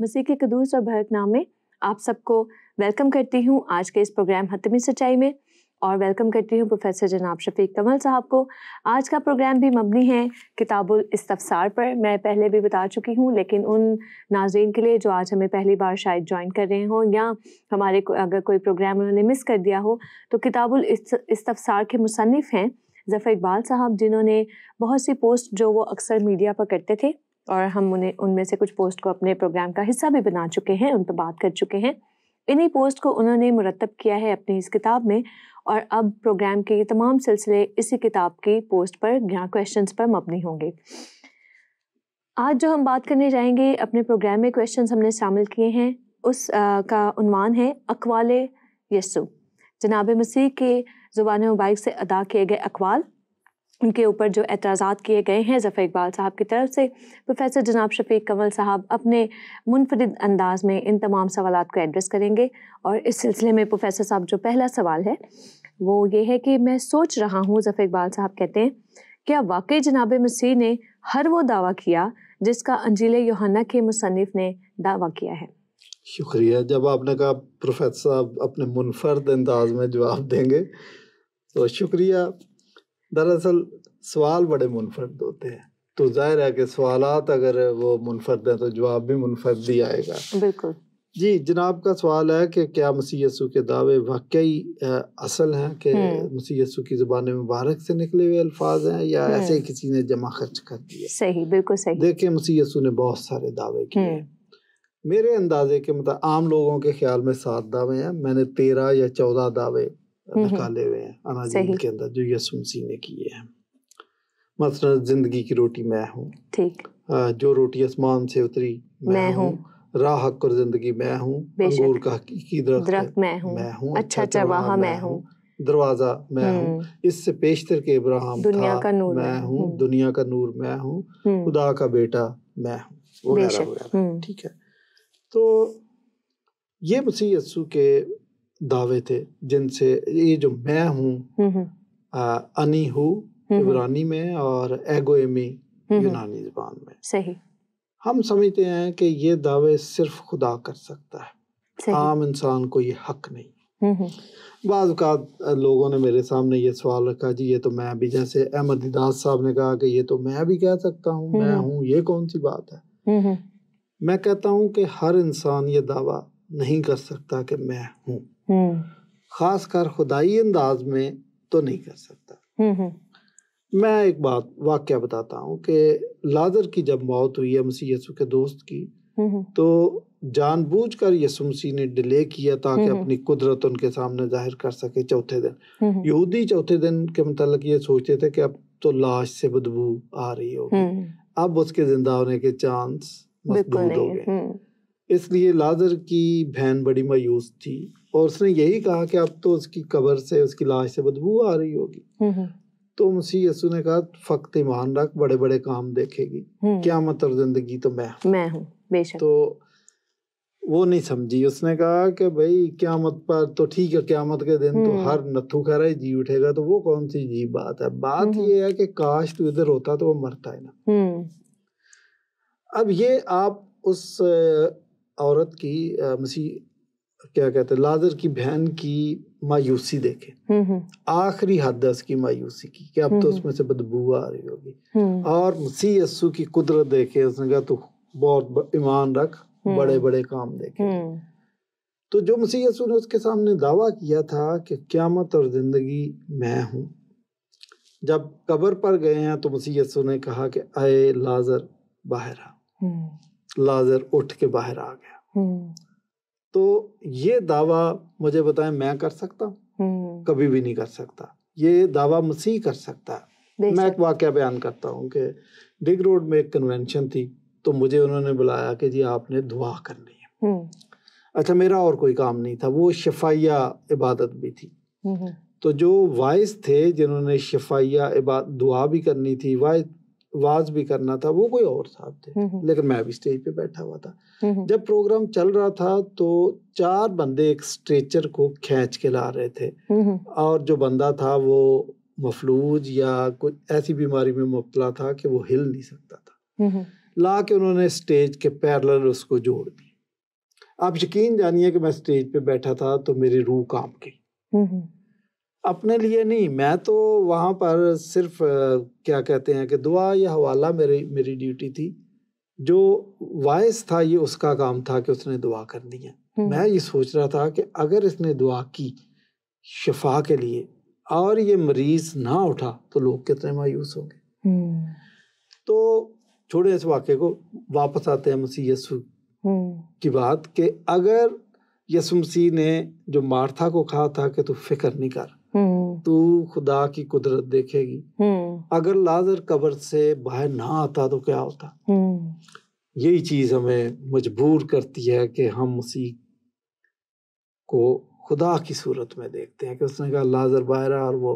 मसीह के कदूस और भरत नाम में आप सबको वेलकम करती हूँ आज के इस प्रोग्राम हतमी सच्चाई में और वेलकम करती हूँ प्रोफेसर जनाब शफीक कमल साहब को आज का प्रोग्राम भी मबनी है किताबुल इस्तफसार पर मैं पहले भी बता चुकी हूँ लेकिन उन नाजरन के लिए जो आज हमें पहली बार शायद ज्वाइन कर रहे हों या हमारे को, अगर कोई प्रोग्राम उन्होंने मिस कर दिया हो तो किताबुल इस्तफसार के मुसनफ़ हैं ज़फ़र इकबाल साहब जिन्होंने बहुत सी पोस्ट जो वो अक्सर मीडिया पर करते थे और हम उन्हें उनमें से कुछ पोस्ट को अपने प्रोग्राम का हिस्सा भी बना चुके हैं उन पर बात कर चुके हैं इन्हीं पोस्ट को उन्होंने मुरतब किया है अपनी इस किताब में और अब प्रोग्राम के तमाम सिलसिले इसी किताब की पोस्ट पर या क्वेश्चन पर मबनी होंगे आज जो हम बात करने जाएंगे अपने प्रोग्राम में क्वेश्चन हमने शामिल किए हैं उस आ, का उनवान है अकवाल यसु जनाब मसीह के ज़ुबान मुबाइक से अदा किए गए अकवाल उनके ऊपर जो एतराज़ा किए गए हैं ज़फ़र इकबाल साहब की तरफ से प्रोफेसर जनाब शफीक कंवल साहब अपने मुनफरद अंदाज में इन तमाम सवाल को एड्रेस करेंगे और इस सिलसिले में प्रोफेसर साहब जो पहला सवाल है वो ये है कि मैं सोच रहा हूँ ज़फ़र इकबाल साहब कहते हैं क्या वाकई जनाब मसीह ने हर वो दावा किया जिसका अंजील योहाना के मुसनफ़ ने दावा किया है शुक्रिया जब आपने कहा प्रोफेसर साहब अपने मुनफरद अंदाज में जवाब देंगे तो शुक्रिया दरअसल सवाल बड़े मुनफरद होते हैं तो जाहिर है कि सवाल अगर वो मुनफरद हैं तो जवाब भी मुनफरद ही आएगा बिल्कुल जी जनाब का सवाल है कि क्या मसीह यसु के दावे वाकई असल हैं कि हम्म। मसीह यसु की ज़ुबान मुबारक से निकले हुए अल्फाज हैं या हम्म। ऐसे ही किसी ने जमा खर्च कर दिया सही बिल्कुल सही देखिए मसीह यसु ने बहुत सारे दावे किए हम्म। मेरे अंदाजे के मतलब आम लोगों के ख्याल में सात दावे हैं मैंने तेरह या चौदह दावे निकाले हुए हैं अनाज के अंदर जो यसु मसीह ने किए हैं मसला जिंदगी की रोटी मैं हूँ जो रोटी आसमान से उतरी मैं हूँ राह हक और जिंदगी मैं हूँ अंगूर का हकीकी दरख्त मैं हूँ मैं हूँ अच्छा चरवाहा मैं हूँ दरवाजा मैं हूँ इससे पेशतर के इब्राहिम दुनिया का नूर मैं हूँ दुनिया का नूर मैं हूँ खुदा का बेटा मैं हूँ वगैरह वगैरह ठीक है तो ये मसीह यसु के दावे थे जिनसे ये जो मैं हूँ हम्म, हम्म। अनी हूँ हम्म, इबरानी में और एगोएमी यूनानी जबान में सही हम समझते हैं कि ये दावे सिर्फ खुदा कर सकता है आम इंसान को ये हक नहीं बाज़ लोगों ने मेरे सामने ये सवाल रखा जी ये तो मैं भी जैसे अहमद दास साहब ने कहा कि ये तो मैं भी कह सकता हूँ मैं हूँ ये कौन सी बात है मैं कहता हूँ कि हर इंसान ये दावा नहीं कर सकता कि मैं हूँ हम्म। खासकर खुदाई अंदाज में तो नहीं कर सकता हम्म, हम्म। मैं एक बात वाक्य बताता हूँ कि लाजर की जब मौत हुई है मसीह यसु के दोस्त की तो जानबूझकर यसु मसीह ने डिले किया ताकि अपनी कुदरत उनके सामने जाहिर कर सके चौथे दिन यहूदी चौथे दिन के मतलब ये सोचते थे कि अब तो लाश से बदबू आ रही होगी अब उसके जिंदा होने के चांस मजबूत हो गए इसलिए लाजर की बहन बड़ी मायूस थी और उसने यही कहा कि अब तो उसकी कबर से उसकी लाश से बदबू आ रही होगी हम्म, हम्म। तो मसीह यसु ने कहा फक्त ईमान रख बड़े बड़े काम देखेगी हम्म। क्या मतलब जिंदगी तो मैं मैं हूँ तो वो नहीं समझी उसने कहा कि भाई क्यामत पर तो ठीक है क्यामत के दिन तो हर नथु खरा ही जी उठेगा तो वो कौन सी जी बात है बात ये है कि काश तू इधर होता तो वो मरता है ना अब ये आप उस औरत की मसीह क्या कहते हैं लाजर की बहन की मायूसी देखे हम्म, हम्म। आखिरी हद उसकी मायूसी की कि अब हम्म, तो उसमें से बदबू आ रही होगी और मसीह यस्सु की कुदरत देखे उसने कहा तू बहुत ईमान रख बड़े बड़े काम देखे तो जो मसीह यसू ने उसके सामने दावा किया था कि क्यामत और जिंदगी मैं हूं जब कब्र पर गए हैं तो मसीह यसू ने कहा कि आए लाजर बाहर आ लाजर उठ के बाहर आ गया तो ये दावा मुझे बताएं मैं कर सकता हूँ हम्म। कभी भी नहीं कर सकता ये दावा मसीह कर सकता है मैं एक वाक्य बयान करता हूँ कि डिग रोड में एक कन्वेंशन थी तो मुझे उन्होंने बुलाया कि जी आपने दुआ करनी है हम्म। अच्छा मेरा और कोई काम नहीं था वो शफाइया इबादत भी थी हम्म। तो जो वाइस थे जिन्होंने शफाइया इबाद दुआ भी करनी थी वाइस वाज भी करना था वो कोई और साहब थे हम्म, हम्म। लेकिन मैं भी स्टेज पे बैठा हुआ था हम्म, जब प्रोग्राम चल रहा था तो चार बंदे एक स्ट्रेचर को खींच के ला रहे थे और जो बंदा था वो मफलूज या कुछ ऐसी बीमारी में मुबतला था कि वो हिल नहीं सकता था ला के उन्होंने स्टेज के पैरल उसको जोड़ दिया आप यकीन जानिए कि मैं स्टेज पे बैठा था तो मेरी रूह कांप गई अपने लिए नहीं मैं तो वहाँ पर सिर्फ क्या कहते हैं कि दुआ या हवाला मेरी मेरी ड्यूटी थी जो वायस था ये उसका काम था कि उसने दुआ करनी है मैं ये सोच रहा था कि अगर इसने दुआ की शफा के लिए और ये मरीज ना उठा तो लोग कितने मायूस होंगे तो छोड़े इस वाक्य को वापस आते हैं मसीह यसु की बात कि अगर यसु मसीह ने जो मार्था को कहा था कि तू फिक्र नहीं कर हम्म। तू खुदा की कुदरत देखेगी हम्म। अगर लाजर कब्र से बाहर ना आता तो क्या होता हम्म। यही चीज हमें मजबूर करती है कि हम उसी को खुदा की सूरत में देखते हैं कि उसने कहा लाजर बाहर और वो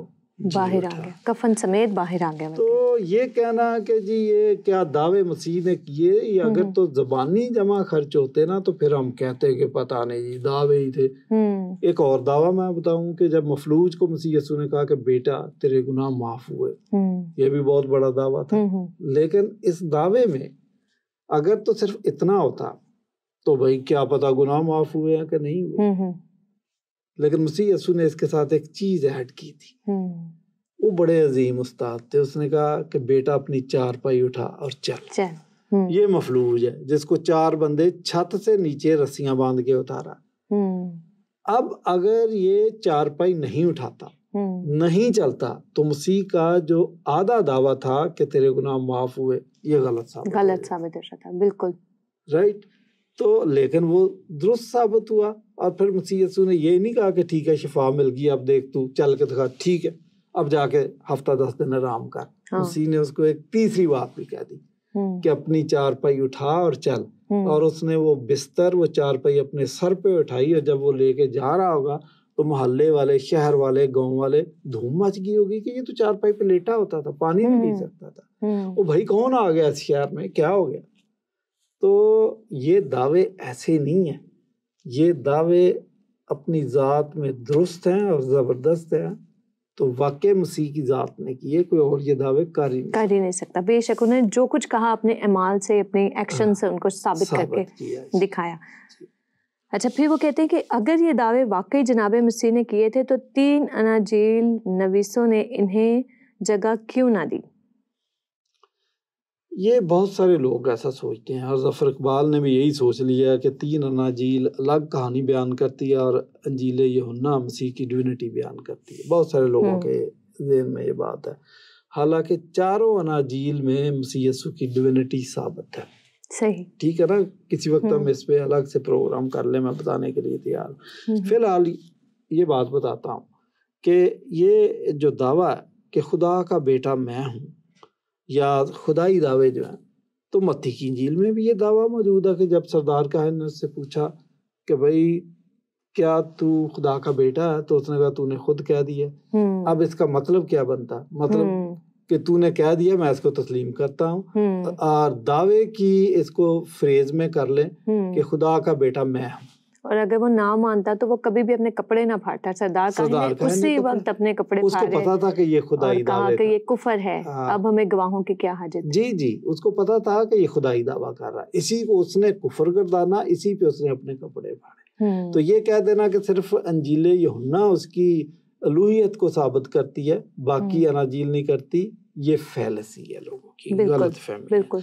बाहर आ गया कफन समेत बाहर आ गया तो मतलब। ये कहना कि जी ये क्या दावे मसीह ने किए ये हम्म। अगर तो जबानी जमा खर्च होते ना तो फिर हम कहते कि पता नहीं जी दावे ही थे हम्म। एक और दावा मैं बताऊं कि जब मफलूज को मसीह यसु ने कहा कि बेटा तेरे गुनाह माफ हुए हम्म। ये भी बहुत बड़ा दावा था लेकिन इस दावे में अगर तो सिर्फ इतना होता तो भाई क्या पता गुनाह माफ हुए या कि नहीं हुए लेकिन मसीह यसु ने इसके साथ एक चीज ऐड की थी वो बड़े अजीम उस्ताद थे उसने कहा कि बेटा अपनी चार पाई उठा और चल चल हम्म। ये मफलूज है जिसको चार बंदे छत से नीचे रस्सियां बांध के उतारा हम्म। अब अगर ये चार पाई नहीं उठाता हम्म। नहीं चलता तो मसीह का जो आधा दावा था कि तेरे गुनाह माफ हुए ये गलत साबित गलत साबित हो रहा था बिल्कुल राइट तो लेकिन वो दुरुस्त साबित हुआ और फिर मसीह ने ये नहीं कहा कि ठीक है शिफा मिल गई अब देख तू चल के दिखा ठीक है अब जाके हफ्ता दस दिन आराम कर हाँ। उसी ने उसको एक तीसरी बात भी कह दी हम्म। कि अपनी चारपाई उठा और चल हम्म। और उसने वो बिस्तर वो चारपाई अपने सर पे उठाई और जब वो लेके जा रहा होगा तो मोहल्ले वाले शहर वाले गांव वाले धूम मच गई होगी कि ये तो चारपाई पे लेटा होता था पानी नहीं पी हम्म। सकता था वो भाई कौन आ गया इस शहर में क्या हो गया तो ये दावे ऐसे नहीं है ये दावे अपनी ज़ात में दुरुस्त हैं और ज़बरदस्त हैं तो वाकई मसीह की ज़ात ने की है कोई और ये दावे कर ही नहीं कर ही नहीं सकता बेशक उन्होंने जो कुछ कहा अपने अमाल से अपने एक्शन हाँ। से उनको साबित, साबित करके दिखाया अच्छा फिर वो कहते हैं कि अगर ये दावे वाकई जनाब मसीह ने किए थे तो तीन अनाजील नवीसों ने इन्हें जगह क्यों ना दी ये बहुत सारे लोग ऐसा सोचते हैं और ज़फ़र इकबाल ने भी यही सोच लिया कि तीन अनाजील अलग कहानी बयान करती है और अंजील यहुन्ना मसीह की डिविनिटी बयान करती है बहुत सारे लोगों हम्म। के जहन में ये बात है हालांकि चारों अनाजील में मसीह यसु की डिविनिटी साबित है सही ठीक है ना किसी वक्त हम हम्म। इस पर अलग से प्रोग्राम कर ले मैं बताने के लिए तैयार हम्म। फिलहाल ये बात बताता हूँ कि ये जो दावा है कि खुदा का बेटा मैं हूँ या खुदाई दावे जो हैं तो मत्ती की झील में भी ये दावा मौजूद है कि जब सरदार का ने उससे पूछा कि भाई क्या तू खुदा का बेटा है तो उसने कहा तूने खुद कह दिया हम्म। अब इसका मतलब क्या बनता मतलब हम्म। कि तूने कह दिया मैं इसको तस्लीम करता हूँ हम्म। और दावे की इसको फ्रेज में कर ले कि खुदा का बेटा मैं हूँ और अगर वो ना मानता तो वो कभी भी अपने कपड़े ना फाड़ता सरदार उसी तो वक्त अपने कपड़े उसको पता था कि ये खुदाई दावा कि ये कुफर है हाँ। अब हमें गवाहों की क्या हाजत जी जी उसको पता था कि ये खुदाई दावा कर रहा है इसी को उसने कुफर कर दाना इसी पे उसने अपने कपड़े फाड़े हम्म। तो ये कह देना कि सिर्फ अंजीले यहुन्ना उसकी अलूहियत को साबित करती है बाकी हम्म। अनाजील नहीं करती ये फैलसी है लोगों की गलत फैमिली बिल्कुल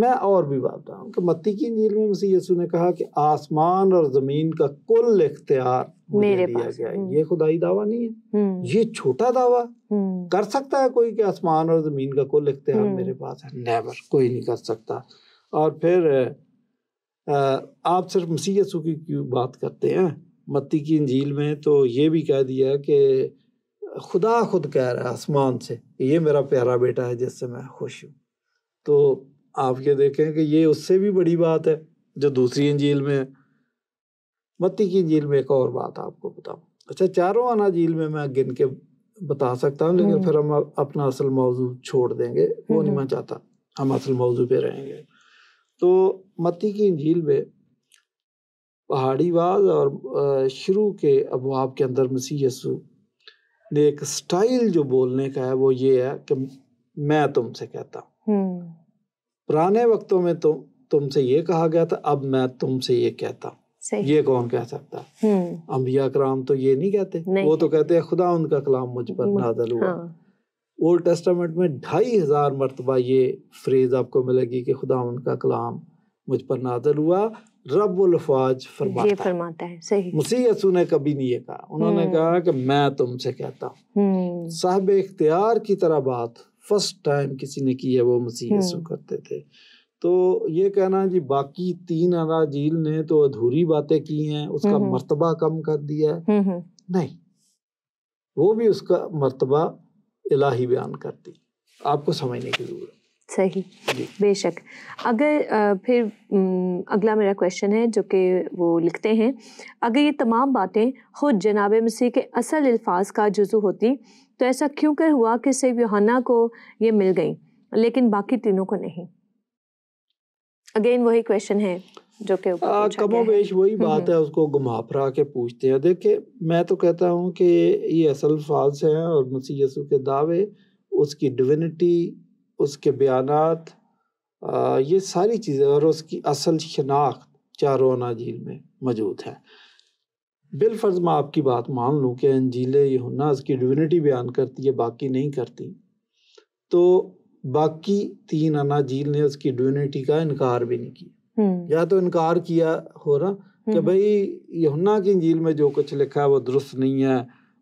मैं और भी बात रहा हूँ कि मत्ती की इंजील में मसीह यसु ने कहा कि आसमान और जमीन का कुल इख्तियार मेरे दिया गया है हम्म। ये खुदाई दावा नहीं है हम्म। ये छोटा दावा हम्म। कर सकता है कोई कि आसमान और जमीन का कुल इख्तियार मेरे पास है नेवर कोई नहीं कर सकता और फिर आप सिर्फ मसीह यसु की क्यों बात करते हैं मत्ती की इंजील में तो ये भी कह दिया कि खुदा खुद कह रहा है आसमान से ये मेरा प्यारा बेटा है जिससे मैं खुश हूँ तो आप ये देखें कि ये उससे भी बड़ी बात है जो दूसरी इंजील में है मत्ती की इंजील में एक और बात आपको बताऊं अच्छा चारों आना झील में मैं गिन के बता सकता हूँ लेकिन हम्म। फिर हम अपना असल मौजू छोड़ देंगे वो नहीं हम्म। मैं चाहता हम असल मौजू पे रहेंगे तो मत्ती की इंजील में पहाड़ी और शुरू के अबवाब के अंदर मसीह यसु ने एक स्टाइल जो बोलने का है वो ये है कि मैं तुमसे कहता हूँ हम्म। पुराने वक्तों में तो तुमसे ये कहा गया था अब मैं तुमसे ये कहता ये कौन कह सकता अम्बिया हम्म। कराम तो ये नहीं कहते नहीं वो तो कहते हैं खुदा उनका कलाम मुझ पर नाजल हुआ हाँ। ओल्ड टेस्टामेंट में ढाई हजार मरतबा ये फ्रेज आपको मिलेगी कि खुदा उनका कलाम मुझ पर नाजल हुआ रबाज फरमाता, ये फरमाता है सही यसू ने कभी नहीं ये कहा उन्होंने हम्म। कहा कि मैं तुमसे कहता हूँ हम्म। साहब इख्तियार की तरह बात फर्स्ट टाइम किसी ने किया वो मसीह यीशु हम्म। करते थे तो ये कहना जी बाकी तीन अराजील ने तो अधूरी बातें की हैं उसका मर्तबा कम कर दिया है नहीं वो भी उसका मर्तबा इलाही बयान करती आपको समझने की जरूरत सही बेशक अगर फिर अगला मेरा क्वेश्चन है जो कि वो लिखते हैं अगर ये तमाम बातें खुद जनाब मसीह के असल अल्फाज का जुजू होती तो ऐसा क्यों कर हुआ कि सिर्फ योहाना को ये मिल गई लेकिन बाकी तीनों को नहीं अगेन वही क्वेश्चन है जो के कमो बेश वही बात है उसको घुमा फिरा के पूछते हैं देखिए मैं तो कहता हूँ कि ये असल फाल्स हैं और मसीह यसु के दावे उसकी डिविनिटी उसके बयान ये सारी चीज़ें और उसकी असल शनाख्त चारों अनाजील में मौजूद है बिलफर्ज मैं आपकी बात मान लूँ कि अंजील यहुना उसकी डिविनिटी बयान करती है बाकी नहीं करती तो बाकी तीन अनाजील ने उसकी डिविनिटी का इनकार भी नहीं किया हम्म। या तो इनकार किया हो रहा कि हम्म। भाई यहुना की अंजील में जो कुछ लिखा है वो दुरुस्त नहीं है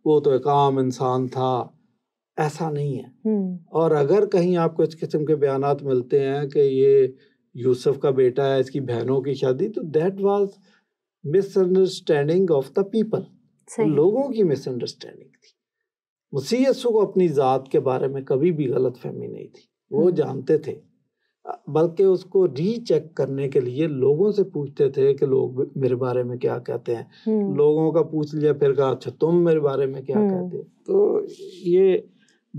वो तो एक आम इंसान था ऐसा नहीं है हम्म। और अगर कहीं आपको इस किस्म के बयान मिलते हैं कि ये यूसुफ का बेटा है इसकी बहनों की शादी तो that was misunderstanding of the people लोगों की मिसअंडरस्टैंडिंग थी मसीह यसु को अपनी ज़ात के बारे में कभी भी गलत फहमी नहीं थी वो हम्म। जानते थे बल्कि उसको रीचेक करने के लिए लोगों से पूछते थे कि लोग मेरे बारे में क्या कहते हैं हम्म। लोगों का पूछ लिया फिर कहा अच्छा तुम मेरे बारे में क्या हम्म। कहते हो तो ये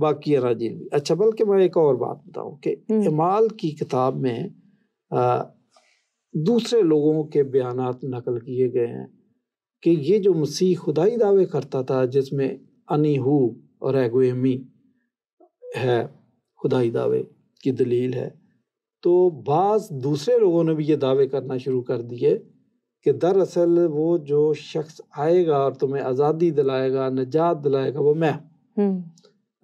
बाकी राजीव अच्छा बल्कि मैं एक और बात बताऊं कि इमाल की किताब में दूसरे लोगों के बयान नकल किए गए हैं कि ये जो मसीह खुदाई दावे करता था जिसमें अनीहू और एगोमी है खुदाई दावे की दलील है तो बाज़ दूसरे लोगों ने भी ये दावे करना शुरू कर दिए कि दरअसल वो जो शख्स आएगा और तुम्हें आज़ादी दिलाएगा निजात दिलाएगा वो मैं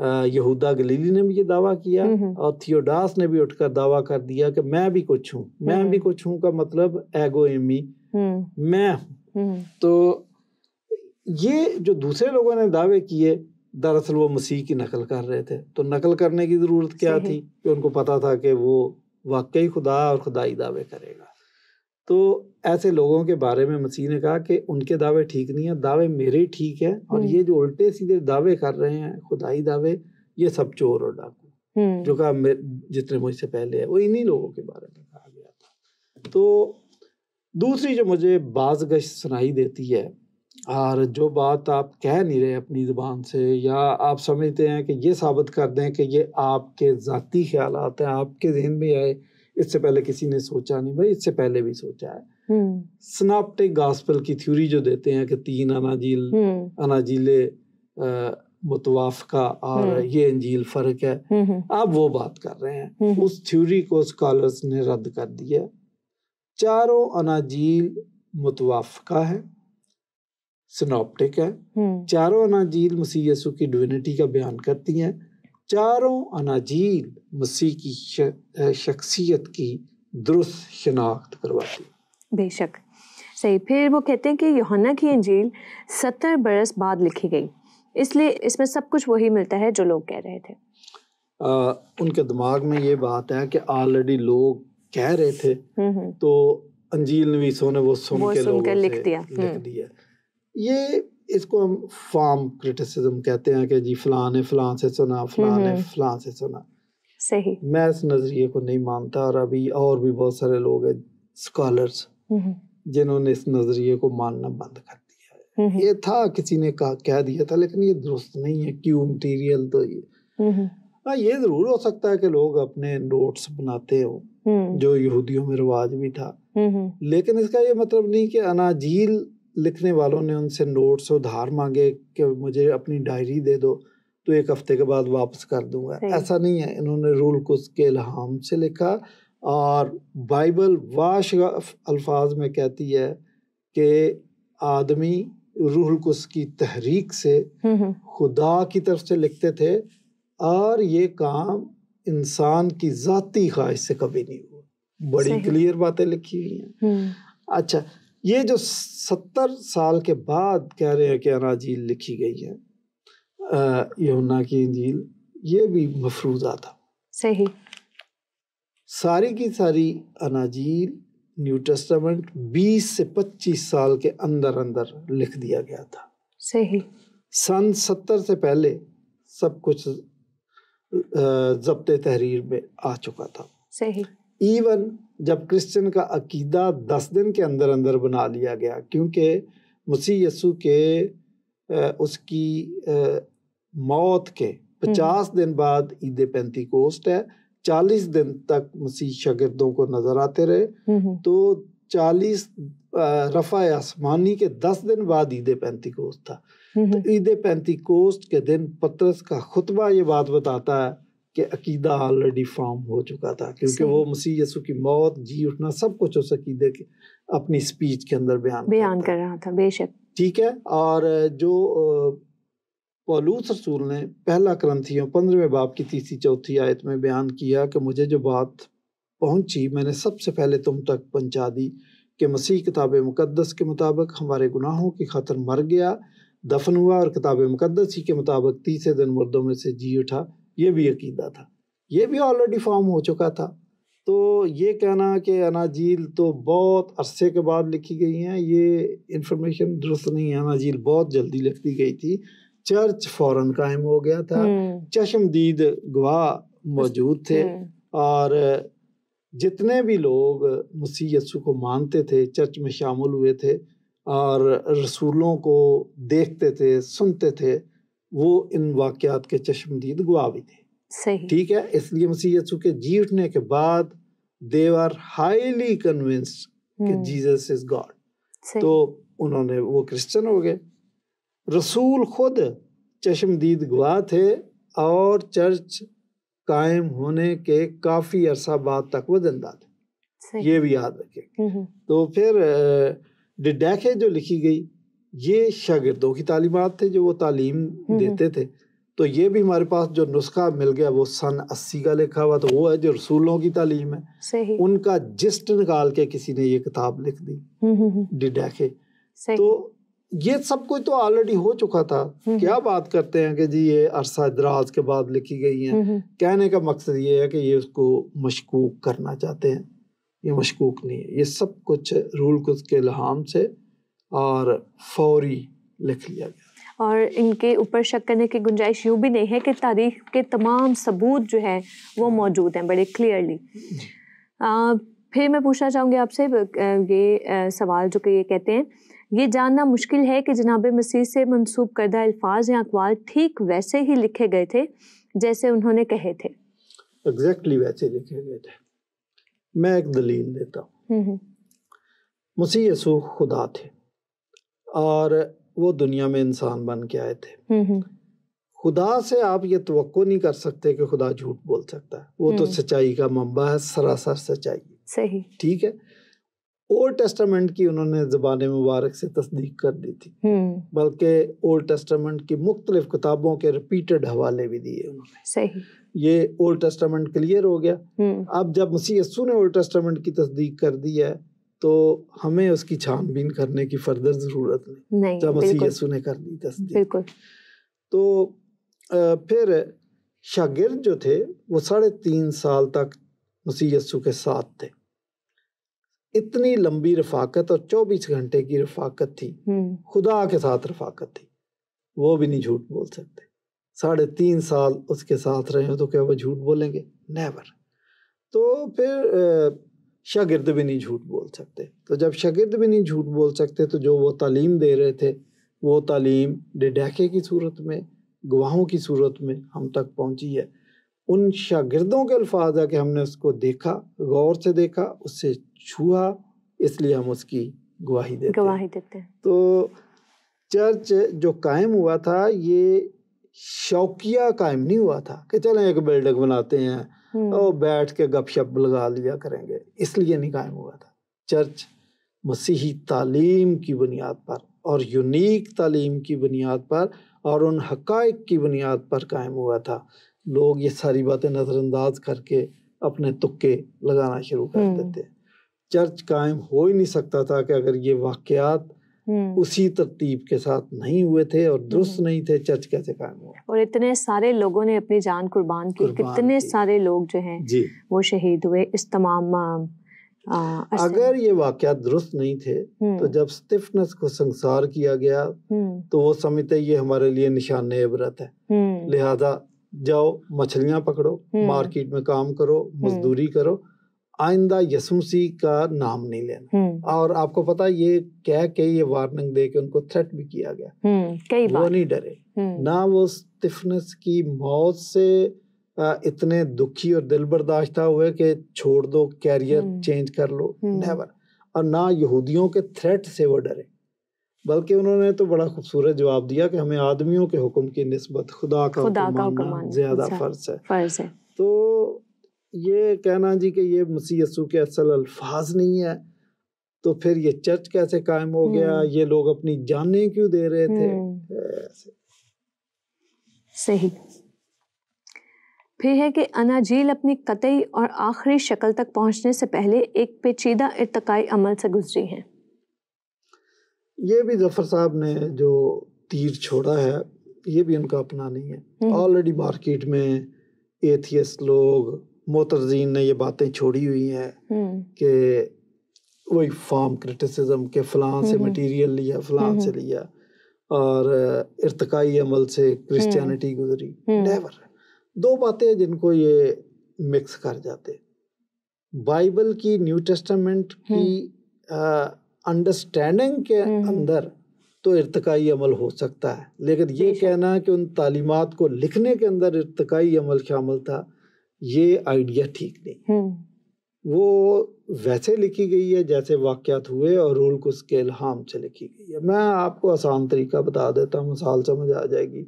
यहूदा गलीली ने भी ये दावा किया हम्म, हम्म। और थियोडास ने भी उठकर दावा कर दिया कि मैं भी कुछ हूँ मैं हम्म, भी कुछ हूँ का मतलब एगो एमी मैं तो ये जो दूसरे लोगों ने दावे किए दरअसल वो मसीह की नकल कर रहे थे तो नकल करने की ज़रूरत क्या थी कि उनको पता था कि वो वाकई खुदा और खुदाई दावे करेगा तो ऐसे लोगों के बारे में मसीह ने कहा कि उनके दावे ठीक नहीं है दावे मेरे ठीक है और हम्म। ये जो उल्टे सीधे दावे कर रहे हैं खुदाई दावे ये सब चोर और डाकू हम्म। जो कहा जितने मुझसे पहले है वो इन्हीं लोगों के बारे में कहा गया था तो दूसरी जो मुझे बाजगश सुनाई देती है और जो बात आप कह नहीं रहे अपनी ज़ुबान से या आप समझते हैं कि ये साबित कर दें कि ये आपके ज़ाती ख्याल हैं आपके जहन में आए इससे पहले किसी ने सोचा नहीं भाई इससे पहले भी सोचा है स्नाप्टिक हम्म। गास्पल की थ्योरी जो देते हैं कि तीन अनाजील हम्म। अनाजीले मुतवाफका और हम्म। ये अंजील फर्क है आप वो बात कर रहे हैं उस थ्योरी को स्कॉलर्स ने रद्द कर दिया चारों अनाजील मुतवाफका है सिनॉप्टिक है चारों अनाजील मसीयसु की डिविनिटी का बयान करती हैं चारों अनाजील मसीह की शख्सियत की दुरुस्त शनाख्त करवाती बेशक सही फिर वो कहते हैं कि योहन्ना की इंजील सत्तर बरस बाद लिखी गई इसलिए इसमें सब कुछ वही मिलता है जो लोग कह रहे थे आ, उनके दिमाग में ये बात है कि ऑलरेडी लोग कह रहे थे हम्म, हम्म। तो अंजील नवीसों ने वो सुन वो के सुन के लिख दिया लिख हम्म। दिया ये इसको हम फॉर्म क्रिटिसिज्म कहते हैं कि जी फलां ने फलां से सुना फलां ने हम्म। फलां से सुना सही मैं इस नज़रिए को नहीं मानता और अभी और भी बहुत सारे लोग हैं स्कॉलर्स हम्म। जिन्होंने इस नज़रिए को मानना बंद कर दिया है हम्म। ये था किसी ने कहा कह दिया था लेकिन ये दुरुस्त नहीं है क्यू मटीरियल तो ये हाँ ये ज़रूर हो सकता है कि लोग अपने नोट्स बनाते हो जो यहूदियों में रिवाज भी था लेकिन इसका ये मतलब नहीं कि अनाजील लिखने वालों ने उनसे नोट्स उधार मांगे कि मुझे अपनी डायरी दे दो तो एक हफ्ते के बाद वापस कर दूंगा ऐसा नहीं है इन्होंने रूल को उसके इल्हाम से लिखा और बाइबल वाश अल्फाज में कहती है कि आदमी रूहल कुस की तहरीक से हम्म, हम्म। खुदा की तरफ से लिखते थे और ये काम इंसान की ज़ाती ख्वाहिश से कभी नहीं हुआ बड़ी क्लियर बातें लिखी हुई हैं हम्म। अच्छा ये जो सत्तर साल के बाद कह रहे हैं कि अनाजील लिखी गई है यमुना की इंजील ये भी मफरूजा था सही सारी की सारी अनाजील न्यू टेस्टामेंट 20 से 25 साल के अंदर अंदर लिख दिया गया था सही सन 70 से पहले सब कुछ जब्त तहरीर में आ चुका था सही इवन जब क्रिश्चियन का अकीदा दस दिन के अंदर अंदर बना लिया गया क्योंकि मसीह यसु के उसकी मौत के पचास दिन बाद ईद पैंती कोस्ट है चालीस दिन तक मसीह शगिरदों को नजर आते रहे हम्म, हम्म। तो चालीस रफा आसमानी के दस दिन बाद ईद पैंती कोस्ट था हम्म, तो ईद पैंती कोस्ट के दिन पत्रस का खुतबा ये बात बताता है कि अकीदा ऑलरेडी फॉर्म हो चुका था क्योंकि वो मसीह यसु की मौत जी उठना सब कुछ उस अकीदे के अपनी स्पीच के अंदर बयान बयान कर रहा था बेशक ठीक है और जो पौलूस रसूल ने पहला क्रंथियों पंद्रहवें बाप की तीसरी चौथी आयत में बयान किया कि मुझे जो बात पहुंची मैंने सबसे पहले तुम तक पहुंचा दी कि मसीह किताब मुकद्दस के मुताबिक हमारे गुनाहों की खातर मर गया दफन हुआ और किताब मुकद्दस ही के मुताबिक तीसरे दिन मुर्दों में से जी उठा ये भी अकीदा था ये भी ऑलरेडी फॉर्म हो चुका था तो ये कहना कि अनाजील तो बहुत अरसे के बाद लिखी गई हैं ये इन्फॉर्मेशन दुरुस्त नहीं है अनाजील बहुत जल्दी लिखती गई थी चर्च फौरन कायम हो गया था हम्म। चश्मदीद गवाह मौजूद थे हम्म। और जितने भी लोग मसीह यस्सु को मानते थे चर्च में शामिल हुए थे और रसूलों को देखते थे सुनते थे वो इन वाक्यात के चश्मदीद गवा भी थे सही ठीक है इसलिए मसीह यसु के उठने के बाद दे आर हाईली कन्विंस्ड कि जीसस इज गॉड तो उन्होंने वो क्रिश्चियन हो गए रसूल खुद चश्मदीद गवाह थे और चर्च कायम होने के काफ़ी अरसा बाद तक वो जिंदा थे ये भी याद रखे हम्म। तो फिर डिडेखे जो लिखी गई ये शागिदों की तालीमत थे जो वो तालीम हम्म, हम्म। देते थे तो ये भी हमारे पास जो नुस्खा मिल गया वो सन अस्सी का लिखा हुआ तो वो है जो रसूलों की तालीम है सही। उनका जिस्ट निकाल के किसी ने ये किताब लिख दी हम्म, डिडा के तो ये सब कुछ तो ऑलरेडी हो चुका था क्या बात करते हैं कि जी ये अरसा दराज के बाद लिखी गई है कहने का मकसद ये है कि ये उसको मशकूक करना चाहते हैं ये मशकूक नहीं है ये सब कुछ रूल कुछ के लहाम से और फौरी लिख लिया गया और इनके ऊपर शक करने की गुंजाइश यूँ भी नहीं है कि तारीख के तमाम सबूत जो हैं वो मौजूद हैं बड़े क्लियरली फिर मैं पूछना चाहूँगी आपसे ये सवाल जो कि ये कहते हैं ये जानना मुश्किल है कि जनाब मसीह से मनसूब करदा अल्फाज या अकवाल ठीक वैसे ही लिखे गए थे जैसे उन्होंने कहे थे एग्जैक्टली exactly वैसे लिखे गए थे मैं एक दलील देता हूँ हम्म, हम्म। मसीह यसू खुदा थे और वो दुनिया में इंसान बन के आए थे हम्म, हम्म। खुदा से आप ये तो नहीं कर सकते कि खुदा झूठ बोल सकता है वो तो हम्म। सच्चाई का मम्बा है सरासर सच्चाई सही ठीक है ओल्ड टेस्टामेंट की उन्होंने जबान मुबारक से तस्दीक कर दी थी बल्कि ओल्ड टेस्टामेंट की मुख्तलिफ किताबों के रिपीटेड हवाले भी दिए उन्होंने सही ये ओल्ड टेस्टामेंट क्लियर हो गया अब जब मसीह यस्सू ने ओल्ड टेस्टामेंट की तस्दीक कर दी है तो हमें उसकी छानबीन करने की फर्दर जरूरत नहीं, नहीं जब मसीह यसु ने कर दी तस्दीक तो फिर शागिर्द जो थे वो साढ़े तीन साल तक मसीह यसु के साथ थे इतनी लंबी रफाकत और चौबीस घंटे की रफाकत थी हम्म। खुदा के साथ रफाकत थी वो भी नहीं झूठ बोल सकते साढ़े तीन साल उसके साथ रहे हो तो क्या वो झूठ बोलेंगे नेवर तो फिर शागिर्द भी नहीं झूठ बोल सकते तो जब शागिर्द भी नहीं झूठ बोल सकते तो जो वो तालीम दे रहे थे वो तालीम डिडहके की सूरत में गवाहों की सूरत में हम तक पहुंची है उन शागिर्दों के अल्फाज है कि हमने उसको देखा गौर से देखा उससे छुआ इसलिए हम उसकी गवाही देते गवाही देते हैं तो चर्च जो कायम हुआ था ये शौकिया कायम नहीं हुआ था कि चलें एक बिल्डिंग बनाते हैं वो तो हम्म। बैठ के गपशप लगा लिया करेंगे इसलिए नहीं कायम हुआ था चर्च मसीही तालीम की बुनियाद पर और यूनिक तालीम की बुनियाद पर और उन हक़ की बुनियाद पर कायम हुआ था लोग ये सारी बातें नज़रअंदाज करके अपने तुक्के लगाना शुरू कर हम्म। देते चर्च कायम हो ही नहीं सकता था कि अगर ये वाक़ हम्म। उसी तरतीब के साथ नहीं हुए थे और दुरुस्त हम्म। नहीं थे चर्च कैसे कायम हुआ और इतने सारे लोगों ने अपनी जान कुर्बान की कितने सारे लोग जो हैं वो शहीद हुए इस तमाम आ, अगर ये वाक़ दुरुस्त नहीं थे तो हम्म। जब स्टिफनेस को संसार किया गया तो वो समझते ये हमारे लिए निशान इबरत है लिहाजा जाओ मछलियां पकड़ो मार्केट में काम करो मजदूरी करो आइंदा यसूसी का नाम नहीं लेना हम्म। और आपको पता ये कह के ये वार्निंग दे के उनको थ्रेट भी किया गया हम्म, कई बार वो नहीं डरे हम्म। ना वो स्टिफनेस की मौत से इतने दुखी और दिल बर्दाश्त हुए कि छोड़ दो कैरियर चेंज कर लो नेवर और ना यहूदियों के थ्रेट से वो डरे बल्कि उन्होंने तो बड़ा खूबसूरत जवाब दिया कि हमें आदमियों के हुक्म की नस्बत खुदा का, खुदा का ज्यादा अच्छा। फर्ज है फर्ज है तो ये कहना जी कि ये मसीह यसु के असल अल्फाज नहीं है तो फिर ये चर्च कैसे कायम हो गया हम्म। ये लोग अपनी जाने क्यों दे रहे थे हम्म। सही फिर है कि अनाजील अपनी कतई और आखिरी शक्ल तक पहुंचने से पहले एक पेचीदा इरतकाई अमल से गुजरी है ये भी जफर साहब ने जो तीर छोड़ा है ये भी उनका अपना नहीं है ऑलरेडी हम्म। मार्केट में एथियस लोग मोतरजीन ने ये बातें छोड़ी हुई हैं हम्म। कि वही फॉर्म क्रिटिसिज्म के फलां से हम्म, हम्म। मटेरियल लिया फलां से लिया और इरतकाई अमल से क्रिश्चियनिटी गुजरी नेवर दो बातें जिनको ये मिक्स कर जाते बाइबल की न्यू टेस्टामेंट की अंडरस्टैंडिंग के अंदर तो इरतकाई अमल हो सकता है लेकिन ये कहना कि उन तालीमात को लिखने के अंदर इरतकाई अमल शामिल था ये आइडिया ठीक नहीं हम्म। वो वैसे लिखी गई है जैसे वाक्यात हुए और रूल को स्केल हाम से लिखी गई है मैं आपको आसान तरीका बता देता हूँ मिसाल समझ आ जाएगी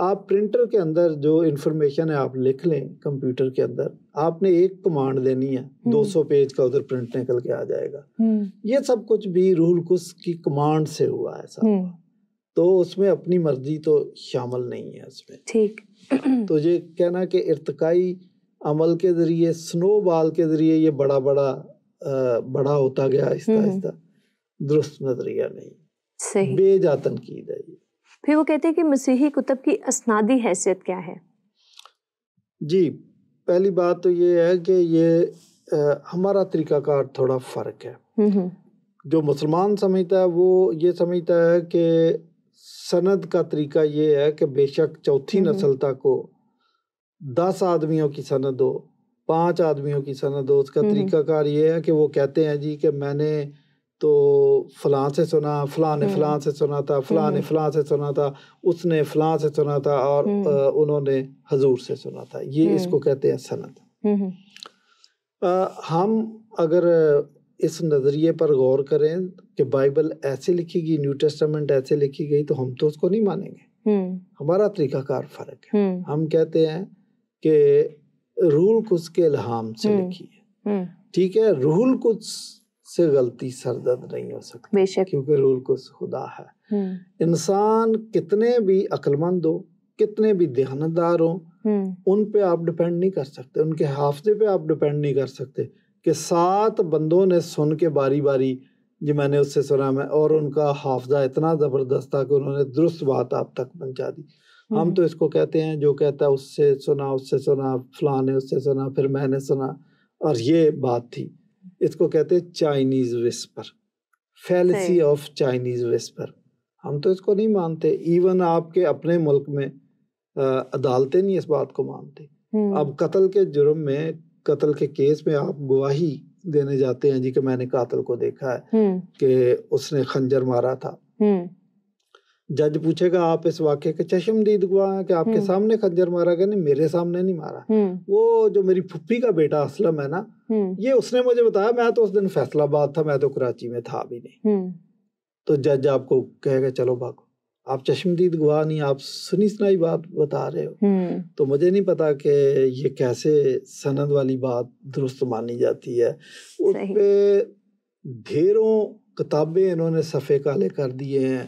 आप प्रिंटर के अंदर जो इन्फॉर्मेशन है आप लिख लें कंप्यूटर के अंदर आपने एक कमांड देनी है 200 हम्म। पेज का उधर प्रिंट निकल के आ जाएगा हम्म। ये सब कुछ भी रूल कुस की कमांड से हुआ है सब तो उसमें अपनी मर्जी तो शामिल नहीं है उसमें ठीक तो ये कहना कि इरतकाई अमल के ज़रिए स्नो बाल के ज़रिए ये बड़ा बड़ा आ, बड़ा होता गया आहिस्ता हम्म। आहिस्ता दुरुस्त नजरिया नहीं बेजा तनकीद है ये फिर वो कहते हैं कि मसीही कुतब की असनादी हैसियत क्या है जी पहली बात तो ये है कि ये आ, हमारा तरीक़ाकार थोड़ा फ़र्क है हम्म, हम्म। जो मुसलमान समझता है वो ये समझता है कि सनद का तरीका ये है कि बेशक चौथी हम्म, हम्म। नस्ल तक को दस आदमियों की सनद हो पांच आदमियों की सनद हो उसका हम्म, तरीकाकार ये है कि वो कहते हैं जी कि मैंने तो फलां से सुना फलां ने फलां से सुना था फलां ने फलां से सुना था उसने फलां से सुना था और उन्होंने हजूर से सुना था ये इसको कहते हैं सनद हम अगर इस नज़रिए पर गौर करें कि बाइबल ऐसे लिखी गई न्यू टेस्टामेंट ऐसे लिखी गई तो हम तो उसको नहीं मानेंगे हम्म। हमारा तरीकाकार फ़र्क है हम्म। हम कहते हैं कि रूल कुछ के इल्हाम से हम्म। लिखी है ठीक है रूल कुछ से गलती सरदर्द नहीं हो सकती क्योंकि रूल कुछ खुदा है इंसान कितने भी अक्लमंद हो कितने भी ध्यानदार हो उन पे आप डिपेंड नहीं कर सकते उनके हाफजे पे आप डिपेंड नहीं कर सकते कि सात बंदों ने सुन के बारी बारी जो मैंने उससे सुना मैं और उनका हाफजा इतना ज़बरदस्त था कि उन्होंने दुरुस्त बात आप तक पहुँचा दी हम तो हम्म। इसको कहते हैं जो कहता है उससे सुना उससे सुना फलां ने उससे सुना फिर मैंने सुना और ये बात थी इसको कहते हैं Chinese whisper fallacy of Chinese whisper हम तो इसको नहीं मानते इवन आपके अपने मुल्क में अदालतें नहीं इस बात को मानती हम्म। अब कत्ल के जुर्म में कत्ल के केस में आप गवाही देने जाते हैं जी कि मैंने कातल को देखा है हम्म। कि उसने खंजर मारा था हम्म। जज पूछेगा आप इस वाक्य के चश्मदीद गुआ है कि आपके हम्म। सामने खंजर मारा गया नहीं मेरे सामने नहीं मारा वो जो मेरी फुप्पी का बेटा असलम है ना ये उसने मुझे बताया मैं तो उस दिन फैसलाबाद था मैं तो कराची में था भी नहीं तो जज आपको कहेगा चलो भागो आप चश्मदीद गुआ नहीं आप सुनी सुनाई बात बता रहे हो हम्म। तो मुझे नहीं पता कि ये कैसे सनद वाली बात दुरुस्त मानी जाती है उस पर ढेरों किताबें इन्होंने सफ़े काले कर दिए हैं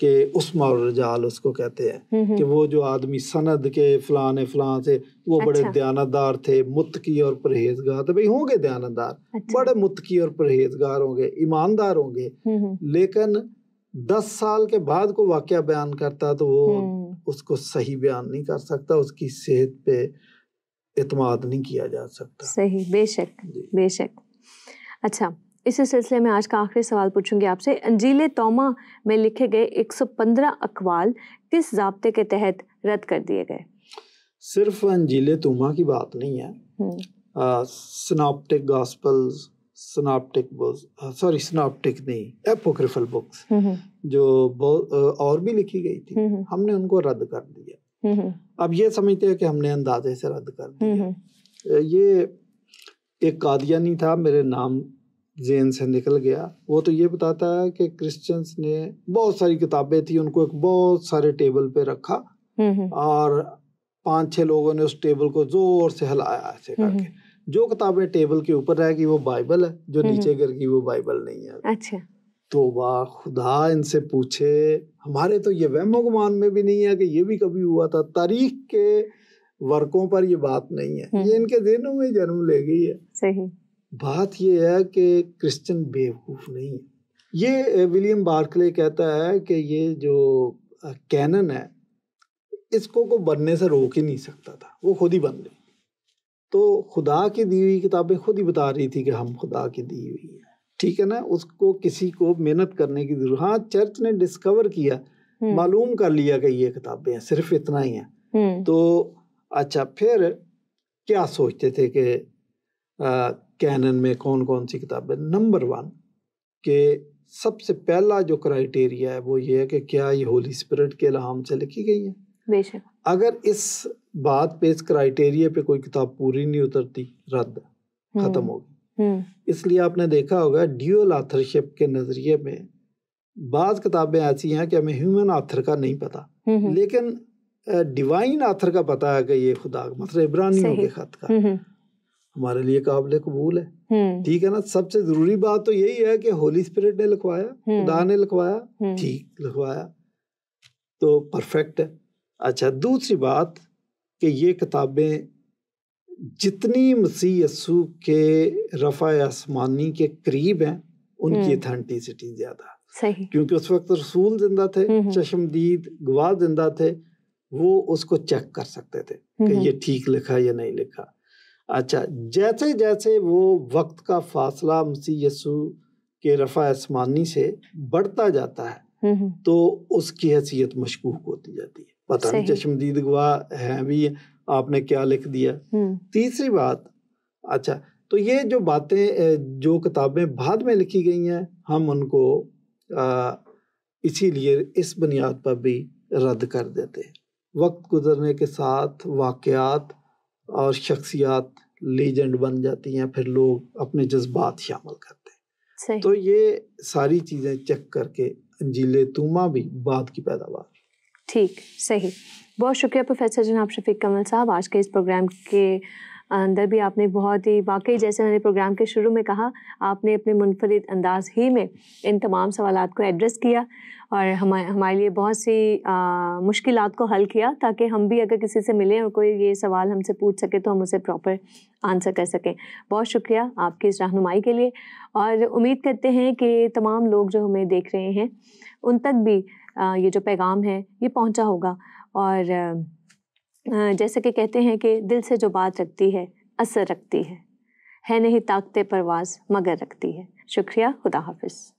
कि उसमा रजाल उसको कहते हैं हम्म, हम्म। कि वो जो आदमी सनद के फलान फलां से वो अच्छा।, अच्छा। बड़े दयानतदार थे मुतकी और परहेजगार तो भाई होंगे दयानतदार अच्छा। बड़े मुतकी और परहेजगार होंगे ईमानदार होंगे लेकिन दस साल के बाद को वाक्य बयान करता तो वो हम्म। उसको सही बयान नहीं कर सकता उसकी सेहत पे इतमाद नहीं किया जा सकता सही बेशक बेशक अच्छा इस सिलसिले में आज का आखिरी सवाल पूछूंगी आपसे अंजीले तोमा में लिखे गए 115 अकवाल किस जबते के तहत रद्द कर दिए गए सिर्फ अंजीले तोमा की बात नहीं है स्नाप्टिक हम्म। Gospels synoptic books sorry synoptic नहीं एपोक्रिफल हम्म, बुक्स हम्म। जो और भी लिखी गई थी हम्म, हमने उनको रद्द कर दिया अब ये समझते हैं कि हमने अंदाजे से रद्द कर दिया ये एक कादियानी था मेरे नाम जेन से निकल गया वो तो ये बताता है कि क्रिश्चियंस ने बहुत सारी किताबें थी उनको एक बहुत सारे टेबल पे रखा और पांच छह लोगों ने उस टेबल को जोर से हिलाया ऐसे करके जो किताबें टेबल के ऊपर रहेगी वो बाइबल है जो नीचे गिर गई वो बाइबल नहीं है अच्छा तो वाह खुदा इनसे पूछे हमारे तो ये वहमो गुमान में भी नहीं है कि ये भी कभी हुआ था तारीख के वर्कों पर ये बात नहीं है ये हम्म। इनके दिनों में जन्म ले गई है सही बात यह है कि क्रिश्चियन बेवकूफ़ नहीं है ये विलियम बार्कले कहता है कि ये जो कैनन है इसको को बनने से रोक ही नहीं सकता था वो खुद ही बन गई तो खुदा की दी हुई किताबें खुद ही बता रही थी कि हम खुदा की दी हुई है ठीक है ना उसको किसी को मेहनत करने की जरूरत हाँ चर्च ने डिस्कवर किया हम्म। मालूम कर लिया कि ये किताबें हैं सिर्फ इतना ही है हम्म। तो अच्छा फिर क्या सोचते थे कि कैनन में कौन कौन सी किताबें नंबर वन के सबसे पहला जो क्राइटेरिया है वो ये है कि क्या ये होली स्पिरिट के लाम से लिखी गई है अगर इस बात पे इस क्राइटेरिया पे कोई किताब पूरी नहीं उतरती रद्द हम्म, खत्म होगी हम्म। इसलिए आपने देखा होगा ड्यूअल ऑथरशिप के नजरिए में बाज किताबें ऐसी हैं कि हमें ह्यूमन आथर का नहीं पता हम्म, लेकिन डिवाइन आथर का पता है कि ये खुदा मतलब इब्रानी के खत का हमारे लिए काबिल कबूल है ठीक है ना सबसे जरूरी बात तो यही है कि होली स्पिरिट ने लिखवाया खुदा ने लिखवाया ठीक लिखवाया तो परफेक्ट है अच्छा दूसरी बात कि ये किताबें जितनी मसीह यसू के रफ़ा आसमानी के करीब हैं उनकी अथेंटिसिटी हम्म। ज़्यादा सही क्योंकि उस वक्त रसूल जिंदा थे हम्म, हम्म। चश्मदीद गवाह जिंदा थे वो उसको चेक कर सकते थे कि ये ठीक लिखा या नहीं लिखा अच्छा जैसे जैसे वो वक्त का फासला मसीह यसू के रफ़ा आसमानी से बढ़ता जाता है तो उसकी हैसियत मशकूक होती जाती है पता नहीं चश्मदीद गवाह हैं भी आपने क्या लिख दिया हम्म। तीसरी बात अच्छा तो ये जो बातें जो किताबें बाद में लिखी गई हैं हम उनको इसीलिए इस बुनियाद पर भी रद्द कर देते हैं वक्त गुजरने के साथ वाकयात और शख्सियात लीजेंड बन जाती हैं फिर लोग अपने जज्बात शामिल करते हैं तो ये सारी चीज़ें चेक करके अंजीले तुमा भी बाद की पैदावार ठीक सही बहुत शुक्रिया प्रोफेसर जनाब शफीक कमल साहब आज के इस प्रोग्राम के अंदर भी आपने बहुत ही वाकई जैसे मैंने प्रोग्राम के शुरू में कहा आपने अपने मुनफरद अंदाज ही में इन तमाम सवाल को एड्रेस किया और हम हमारे लिए बहुत सी मुश्किल को हल किया ताकि हम भी अगर किसी से मिलें और कोई ये सवाल हमसे पूछ सके तो हम उसे प्रॉपर आंसर कर सकें बहुत शुक्रिया आपकी इस रहनुमाई के लिए और उम्मीद करते हैं कि तमाम लोग जो हमें देख रहे हैं उन तक भी ये जो पैगाम है ये पहुंचा होगा और जैसे कि कहते हैं कि दिल से जो बात रखती है असर रखती है है नहीं ताकते परवाज़ मगर रखती है शुक्रिया खुदा हाफिज़